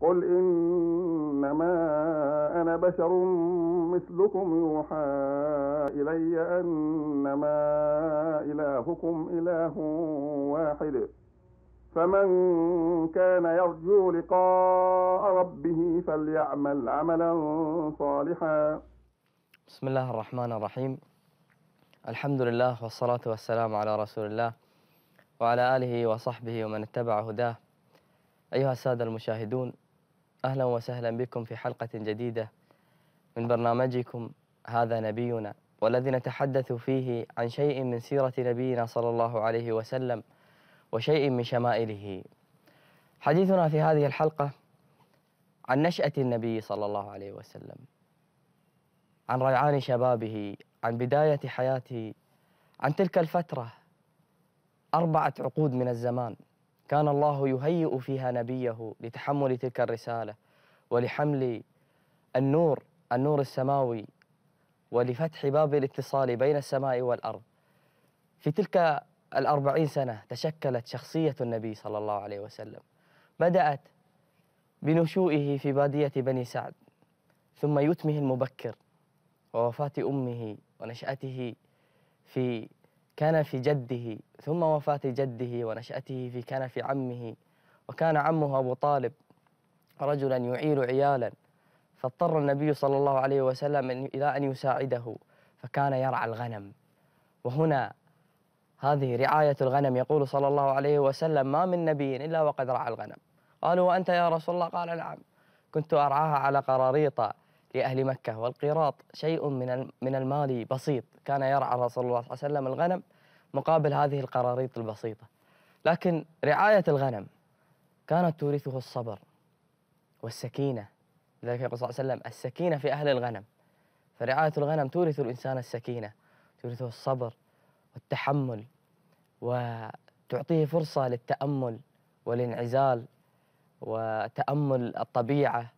قل إنما أنا بشر مثلكم يوحى إلي أنما إلهكم إله واحد فمن كان يرجو لقاء ربه فليعمل عملا صالحا بسم الله الرحمن الرحيم الحمد لله والصلاة والسلام على رسول الله وعلى آله وصحبه ومن اتبع هداه أيها السادة المشاهدون أهلا وسهلا بكم في حلقة جديدة من برنامجكم هذا نبينا والذي نتحدث فيه عن شيء من سيرة نبينا صلى الله عليه وسلم وشيء من شمائله حديثنا في هذه الحلقة عن نشأة النبي صلى الله عليه وسلم عن ريعان شبابه عن بداية حياته عن تلك الفترة أربعة عقود من الزمان كان الله يهيئ فيها نبيه لتحمل تلك الرسالة ولحمل النور النور السماوي ولفتح باب الاتصال بين السماء والأرض في تلك الأربعين سنة تشكلت شخصية النبي صلى الله عليه وسلم بدأت بنشوئه في بادية بني سعد ثم يتمه المبكر ووفاة أمه ونشأته في كان في جده ثم وفاة جده ونشأته في كان في عمه وكان عمه أبو طالب رجلا يعير عيالا فاضطر النبي صلى الله عليه وسلم إلى أن يساعده فكان يرعى الغنم وهنا هذه رعاية الغنم يقول صلى الله عليه وسلم ما من نبي إلا وقد رعى الغنم قالوا وأنت يا رسول الله قال نعم كنت أرعاها على قراريطة لأهل مكة والقيراط شيء من من المال بسيط كان يرعى رسول الله صلى الله عليه وسلم الغنم مقابل هذه القراريط البسيطة لكن رعاية الغنم كانت تورثه الصبر والسكينة لذلك يقول صلى الله عليه وسلم السكينة في أهل الغنم فرعاية الغنم تورث الإنسان السكينة تورثه الصبر والتحمل وتعطيه فرصة للتأمل والانعزال وتأمل الطبيعة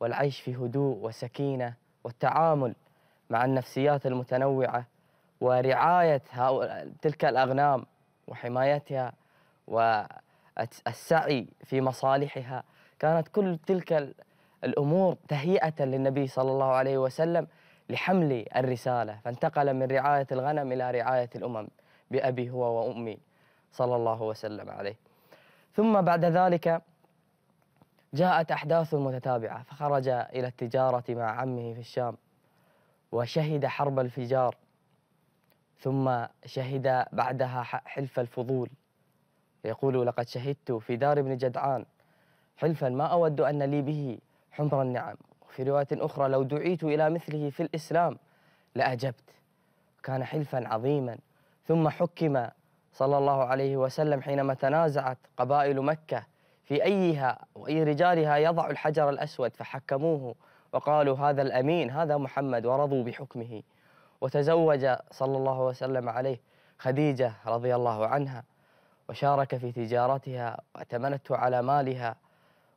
والعيش في هدوء وسكينة والتعامل مع النفسيات المتنوعة ورعاية تلك الأغنام وحمايتها والسعي في مصالحها كانت كل تلك الأمور تهيئة للنبي صلى الله عليه وسلم لحمل الرسالة فانتقل من رعاية الغنم إلى رعاية الأمم بأبي هو وأمي صلى الله وسلم عليه ثم بعد ذلك جاءت أحداث متتابعة فخرج إلى التجارة مع عمه في الشام وشهد حرب الفجار ثم شهد بعدها حلف الفضول يقول لقد شهدت في دار ابن جدعان حلفا ما أود أن لي به حمر النعم وفي رواية أخرى لو دعيت إلى مثله في الإسلام لأجبت كان حلفا عظيما ثم حكم صلى الله عليه وسلم حينما تنازعت قبائل مكة في أيها وأي رجالها يضع الحجر الأسود فحكموه وقالوا هذا الأمين هذا محمد ورضوا بحكمه وتزوج صلى الله وسلم عليه خديجة رضي الله عنها وشارك في تجارتها وأتمنته على مالها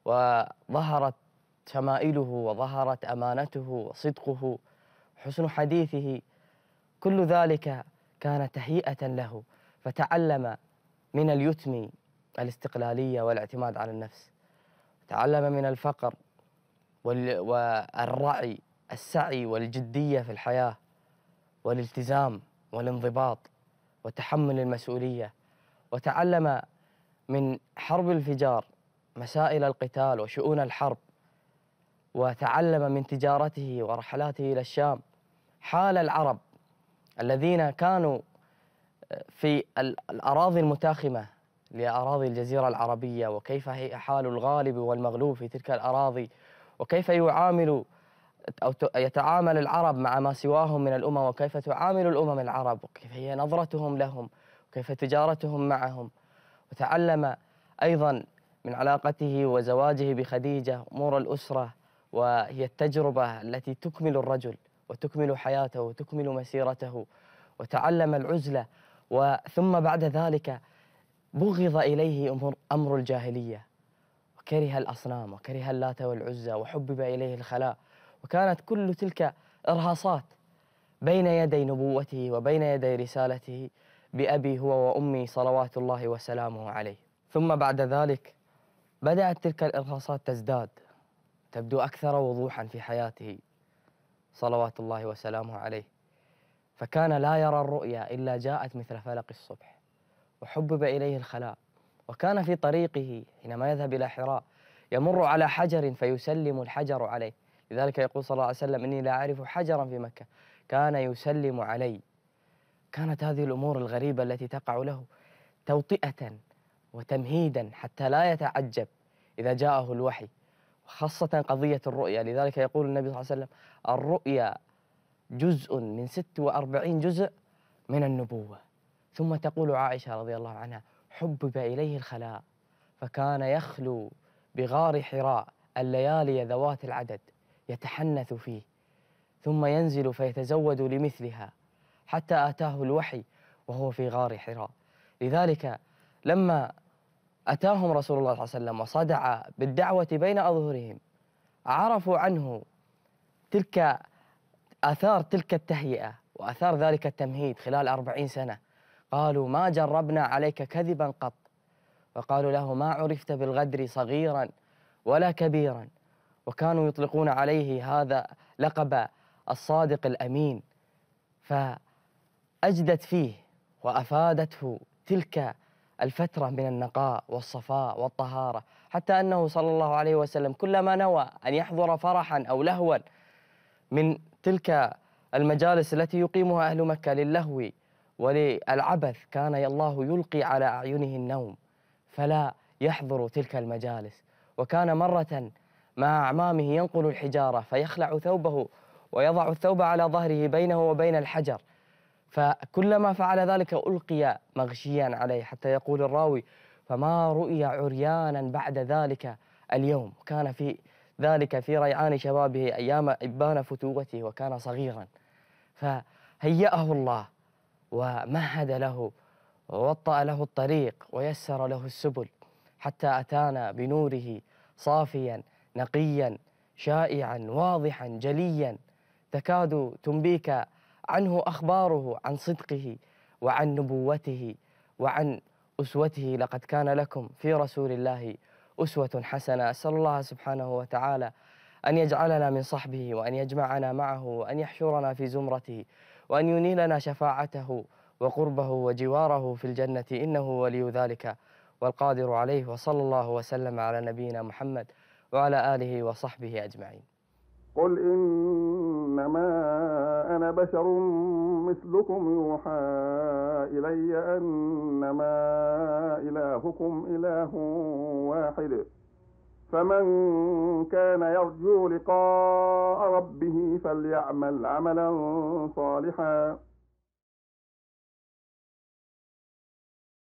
وظهرت شمائله وظهرت أمانته وصدقه حسن حديثه كل ذلك كان تهيئة له فتعلم من اليتم الاستقلالية والاعتماد على النفس تعلم من الفقر والرعي السعي والجدية في الحياة والالتزام والانضباط وتحمل المسؤولية وتعلم من حرب الفجار مسائل القتال وشؤون الحرب وتعلم من تجارته ورحلاته إلى الشام حال العرب الذين كانوا في الأراضي المتاخمة لأراضي الجزيرة العربية وكيف هي حال الغالب والمغلوب في تلك الأراضي وكيف يعامل أو يتعامل العرب مع ما سواهم من الأمم وكيف تعامل الأمم العرب وكيف هي نظرتهم لهم وكيف تجارتهم معهم وتعلم أيضا من علاقته وزواجه بخديجة أمور الأسرة وهي التجربة التي تكمل الرجل وتكمل حياته وتكمل مسيرته وتعلم العزلة وثم بعد ذلك بغض إليه أمر الجاهلية وكره الأصنام وكره اللات والعزى وحبب إليه الخلاء وكانت كل تلك إرهاصات بين يدي نبوته وبين يدي رسالته بأبي هو وأمي صلوات الله وسلامه عليه ثم بعد ذلك بدأت تلك الإرهاصات تزداد تبدو أكثر وضوحا في حياته صلوات الله وسلامه عليه فكان لا يرى الرؤيا إلا جاءت مثل فلق الصبح وحبب إليه الخلاء وكان في طريقه حينما يذهب إلى حراء يمر على حجر فيسلم الحجر عليه لذلك يقول صلى الله عليه وسلم إني لا أعرف حجرا في مكة كان يسلم علي كانت هذه الأمور الغريبة التي تقع له توطئة وتمهيدا حتى لا يتعجب إذا جاءه الوحي وخاصة قضية الرؤيا لذلك يقول النبي صلى الله عليه وسلم الرؤيا جزء من 46 جزء من النبوة ثم تقول عائشة رضي الله عنها حبب إليه الخلاء فكان يخلو بغار حراء الليالي ذوات العدد يتحنث فيه ثم ينزل فيتزود لمثلها حتى أتاه الوحي وهو في غار حراء لذلك لما أتاهم رسول الله صلى الله عليه وسلم وصدع بالدعوة بين أظهرهم عرفوا عنه تلك آثار تلك التهيئة وآثار ذلك التمهيد خلال أربعين سنة قالوا ما جربنا عليك كذبا قط وقالوا له ما عرفت بالغدر صغيرا ولا كبيرا وكانوا يطلقون عليه هذا لقب الصادق الأمين فأجدت فيه وأفادته تلك الفترة من النقاء والصفاء والطهارة حتى أنه صلى الله عليه وسلم كلما نوى أن يحضر فرحا أو لهوا من تلك المجالس التي يقيمها أهل مكة للهو وللعبث كان الله يلقي على أعينه النوم فلا يحضر تلك المجالس وكان مرة مع أعمامه ينقل الحجارة فيخلع ثوبه ويضع الثوب على ظهره بينه وبين الحجر فكلما فعل ذلك ألقي مغشيا عليه حتى يقول الراوي فما رؤي عريانا بعد ذلك اليوم كان في ذلك في ريعان شبابه أيام إبان فتوته وكان صغيرا فهيأه الله ومهد له ووطأ له الطريق ويسر له السبل حتى أتانا بنوره صافيا نقيا شائعا واضحا جليا تكاد تنبيك عنه أخباره عن صدقه وعن نبوته وعن أسوته لقد كان لكم في رسول الله أسوة حسنة أسأل الله سبحانه وتعالى أن يجعلنا من صحبه وأن يجمعنا معه وأن يحشرنا في زمرته وأن لنا شفاعته وقربه وجواره في الجنة إنه ولي ذلك والقادر عليه وصلى الله وسلم على نبينا محمد وعلى آله وصحبه أجمعين قل إنما أنا بشر مثلكم يوحى إلي أنما إلهكم إله واحد فمن كان يرجو لقاء ربه فليعمل عملا صالحا